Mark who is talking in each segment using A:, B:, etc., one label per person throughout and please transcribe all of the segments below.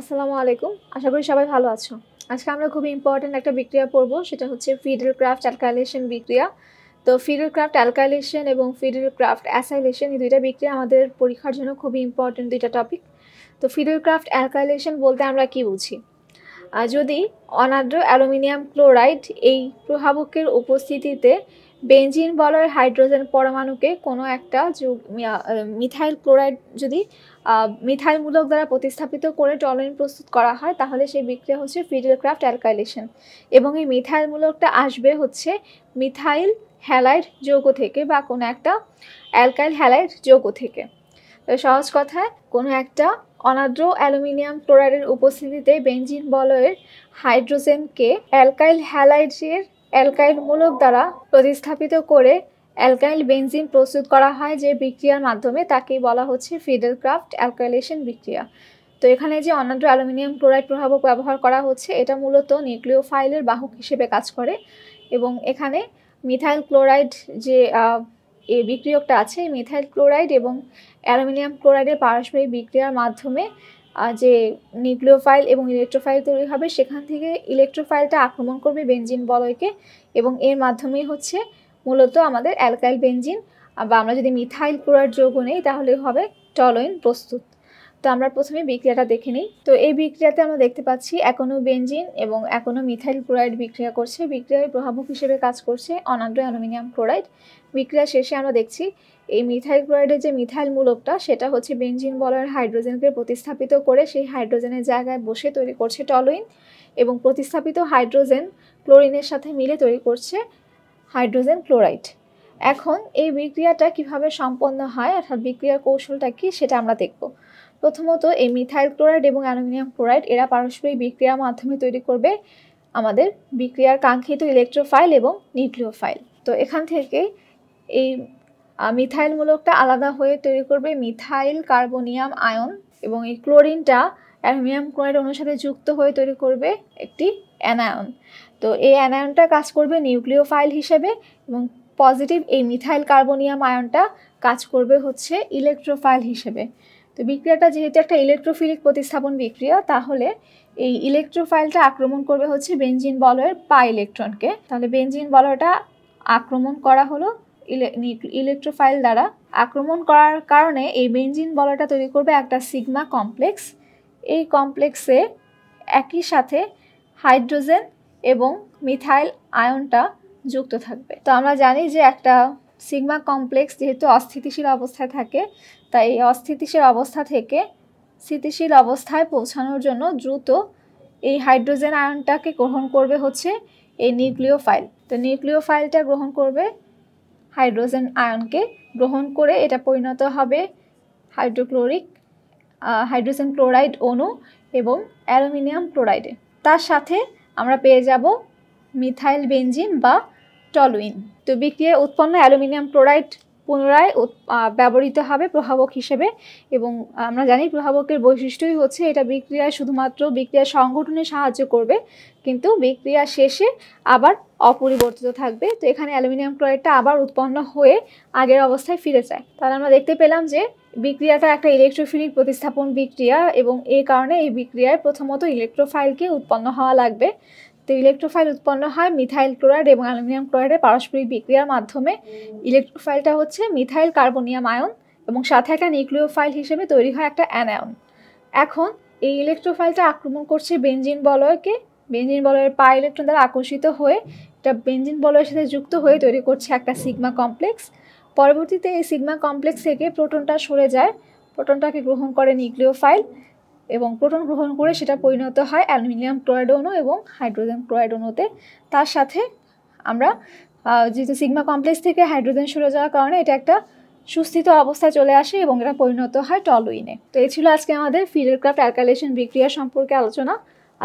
A: আসসালামু আলাইকুম আশা করি সবাই ভালো আছো আজকে আমরা খুবই ইম্পর্ট্যান্ট একটা বিক্রিয়া পড়ব সেটা হচ্ছে ফিডেল ক্রাফট অ্যালকাইলেশন বিক্রিয়া তো ফিডেল ক্রাফট অ্যালকাইলেশন এবং ফিডেল ক্রাফট অ্যাসাইলেশন এই দুইটা বিক্রিয়া আমাদের পরীক্ষার জন্য খুবই ইম্পর্ট্যান্ট দুইটা টপিক তো ফিডেল ক্রাফট অ্যালকাইলেশন বলতে আমরা কি বুঝি যদি অনাদ্র অ্যালুমিনিয়াম ক্লোরাইড এই প্রভাবকের উপস্থিতিতে বেঞ্জিন বলো হাইড্রোজেন পরমাণুকে কোনো একটা মিথাইল ক্লোরাইড যদি মিথাইল মূলক দ্বারা প্রতিস্থাপিত করে টলোইন প্রস্তুত করা হয় তাহলে সেই বিক্রিয়া হচ্ছে ক্রাফট অ্যালকাইলেশন এবং এই মিথাইল মূলকটা আসবে হচ্ছে মিথাইল হ্যালাইড যৌগ থেকে বা কোনো একটা অ্যালকাইল হ্যালাইড যৌগ থেকে সহজ কথায় কোনো একটা অনাদ্র অ্যালুমিনিয়াম ক্লোরাইডের উপস্থিতিতে বেঞ্জিন বলয়ের হাইড্রোজেনকে অ্যালকাইল হ্যালাইডের অ্যালকাইল মূলক দ্বারা প্রতিস্থাপিত করে অ্যালকাইল বেনজিন প্রস্তুত করা হয় যে বিক্রিয়ার মাধ্যমে তাকেই বলা হচ্ছে ফিডেল ক্রাফ্ট অ্যালকাইলেশন বিক্রিয়া তো এখানে যে অন্যান্য অ্যালুমিনিয়াম ক্লোরাইড প্রভাবক ব্যবহার করা হচ্ছে এটা মূলত নিউক্লিও ফাইলের বাহক হিসেবে কাজ করে এবং এখানে মিথাইল ক্লোরাইড যে এই বিক্রিয়কটা আছে মিথাইল ক্লোরাইড এবং অ্যালুমিনিয়াম ক্লোরাইডের পারস্পরিক বিক্রিয়ার মাধ্যমে যে নিউক্লিওফাইল এবং ইলেকট্রোফাইল তৈরি হবে সেখান থেকে ইলেকট্রোফাইলটা আক্রমণ করবে বেঞ্জিন বলয়কে এবং এর মাধ্যমেই হচ্ছে মূলত আমাদের অ্যালকাইল বেঞ্জিন বা আমরা যদি মিথাইল ক্লোরাইড যৌগ নেই তাহলে হবে টলোইন প্রস্তুত তো আমরা প্রথমে বিক্রিয়াটা দেখে নিই তো এই বিক্রিয়াতে আমরা দেখতে পাচ্ছি এখনো বেঞ্জিন এবং এখনো মিথাইল ক্লোরাইড বিক্রিয়া করছে বিক্রিয়ায় প্রভাবক হিসেবে কাজ করছে অনাদ্র অ্যালুমিনিয়াম ক্লোরাইড বিক্রিয়া শেষে আমরা দেখছি এই মিথাইল ক্লোরাইডের যে মিথাইল মূলকটা সেটা হচ্ছে বেঞ্জিন বলয়ের হাইড্রোজেনকে প্রতিস্থাপিত করে সেই হাইড্রোজেনের জায়গায় বসে তৈরি করছে টলুইন এবং প্রতিস্থাপিত হাইড্রোজেন ক্লোরিনের সাথে মিলে তৈরি করছে হাইড্রোজেন ক্লোরাইড এখন এই বিক্রিয়াটা কিভাবে সম্পন্ন হয় অর্থাৎ বিক্রিয়ার কৌশলটা কি সেটা আমরা দেখব প্রথমত এই মিথাইল ক্লোরাইড এবং অ্যালুমিনিয়াম ক্লোরাইড এরা পারস্পরিক বিক্রিয়ার মাধ্যমে তৈরি করবে আমাদের বিক্রিয়ার কাঙ্ক্ষিত ইলেকট্রোফাইল এবং নিউক্লিওফাইল তো এখান থেকে এই মিথাইল মূলকটা আলাদা হয়ে তৈরি করবে মিথাইল কার্বোনিয়াম আয়ন এবং এই ক্লোরিনটা অ্যালুমিনিয়াম ক্লোরাইড অনুসারে যুক্ত হয়ে তৈরি করবে একটি অ্যানায়ন তো এই অ্যানায়নটা কাজ করবে নিউক্লিওফাইল হিসেবে এবং পজিটিভ এই মিথাইল কার্বোনিয়াম আয়নটা কাজ করবে হচ্ছে ইলেকট্রোফাইল হিসেবে তো বিক্রিয়াটা যেহেতু একটা ইলেকট্রোফিলিক প্রতিস্থাপন বিক্রিয়া তাহলে এই ইলেকট্রোফাইলটা আক্রমণ করবে হচ্ছে বেঞ্জিন বলয়ের পা ইলেকট্রনকে তাহলে বেঞ্জিন বলয়টা আক্রমণ করা হলো ইলেকট্রোফাইল দ্বারা আক্রমণ করার কারণে এই বেঞ্জিন বলয়টা তৈরি করবে একটা সিগমা কমপ্লেক্স এই কমপ্লেক্সে একই সাথে হাইড্রোজেন এবং মিথাইল আয়নটা যুক্ত থাকবে তো আমরা জানি যে একটা সিগমা কমপ্লেক্স যেহেতু অস্থিতিশীল অবস্থায় থাকে তাই এই অস্থিতিশীল অবস্থা থেকে স্থিতিশীল অবস্থায় পৌঁছানোর জন্য দ্রুত এই হাইড্রোজেন আয়নটাকে গ্রহণ করবে হচ্ছে এই নিউক্লিওফাইল তো নিউক্লিওফাইলটা গ্রহণ করবে হাইড্রোজেন আয়নকে গ্রহণ করে এটা পরিণত হবে হাইড্রোক্লোরিক হাইড্রোজেন ক্লোরাইড অণু এবং অ্যালুমিনিয়াম ক্লোরাইডে তার সাথে আমরা পেয়ে যাব মিথাইল বেঞ্জিন বা টলুইন তো বিক্রিয়ায় উৎপন্ন অ্যালুমিনিয়াম ক্লোরাইড পুনরায় ব্যবহৃত হবে প্রভাবক হিসেবে এবং আমরা জানি প্রভাবকের বৈশিষ্ট্যই হচ্ছে এটা বিক্রিয়ায় শুধুমাত্র বিক্রিয়া সংগঠনে সাহায্য করবে কিন্তু বিক্রিয়া শেষে আবার অপরিবর্তিত থাকবে তো এখানে অ্যালুমিনিয়াম ক্লোরাইডটা আবার উৎপন্ন হয়ে আগের অবস্থায় ফিরে যায় তাহলে আমরা দেখতে পেলাম যে বিক্রিয়াটা একটা ইলেকট্রোফিলিক প্রতিস্থাপন বিক্রিয়া এবং এই কারণে এই বিক্রিয়ায় প্রথমত ইলেকট্রোফাইলকে উৎপন্ন হওয়া লাগবে তো ইলেকট্রোফাইল উৎপন্ন হয় মিথাইল ক্লোরাইড এবং অ্যালুমিনিয়াম ক্লোরাইডের পারস্পরিক বিক্রিয়ার মাধ্যমে ইলেকট্রোফাইলটা হচ্ছে মিথাইল কার্বোনিয়াম আয়ন এবং সাথে একটা নিউক্লিওফাইল হিসেবে তৈরি হয় একটা অ্যানায়ন এখন এই ইলেকট্রোফাইলটা আক্রমণ করছে বেঞ্জিন বলয়কে বেঞ্জিন বলয়ের পা ইলেকট্রন দ্বারা আকর্ষিত হয়ে এটা বেঞ্জিন বলয়ের সাথে যুক্ত হয়ে তৈরি করছে একটা সিগমা কমপ্লেক্স পরবর্তীতে এই সিগমা কমপ্লেক্স থেকে প্রোটনটা সরে যায় প্রোটনটাকে গ্রহণ করে নিউক্লিওফাইল এবং প্রোটন গ্রহণ করে সেটা পরিণত হয় অ্যালুমিনিয়াম ক্লোরাইড অণু এবং হাইড্রোজেন ক্লোরাইড অণুতে তার সাথে আমরা যেহেতু সিগমা কমপ্লেক্স থেকে হাইড্রোজেন সরে যাওয়ার কারণে এটা একটা সুস্থিত অবস্থায় চলে আসে এবং এটা পরিণত হয় টলুইনে তো এই ছিল আজকে আমাদের ফিডারক্রাফট অ্যালকালেশন বিক্রিয়া সম্পর্কে আলোচনা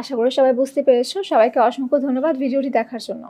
A: আশা করি সবাই বুঝতে পেরেছ সবাইকে অসংখ্য ধন্যবাদ ভিডিওটি দেখার জন্য